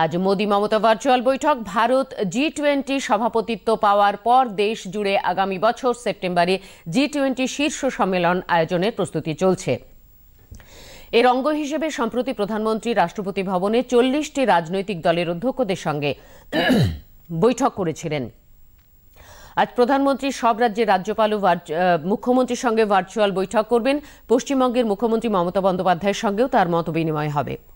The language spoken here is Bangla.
আজ মোদী মমতা ভার্চুয়াল বৈঠক ভারত জি টোয়েন্টি সভাপতিত্ব পাওয়ার পর দেশ জুড়ে আগামী বছর সেপ্টেম্বরে জি টোয়েন্টি শীর্ষ সম্মেলন আয়োজনের প্রস্তুতি চলছে এর অঙ্গ হিসেবে সম্প্রতি প্রধানমন্ত্রী রাষ্ট্রপতি ভবনে চল্লিশটি রাজনৈতিক দলের অধ্যক্ষদের সঙ্গে বৈঠক করেছিলেন আজ প্রধানমন্ত্রী সব রাজ্যের রাজ্যপাল ও মুখ্যমন্ত্রীর সঙ্গে ভার্চুয়াল বৈঠক করবেন পশ্চিমবঙ্গের মুখ্যমন্ত্রী মমতা বন্দ্যোপাধ্যায়ের সঙ্গেও তার মত বিনিময় হবে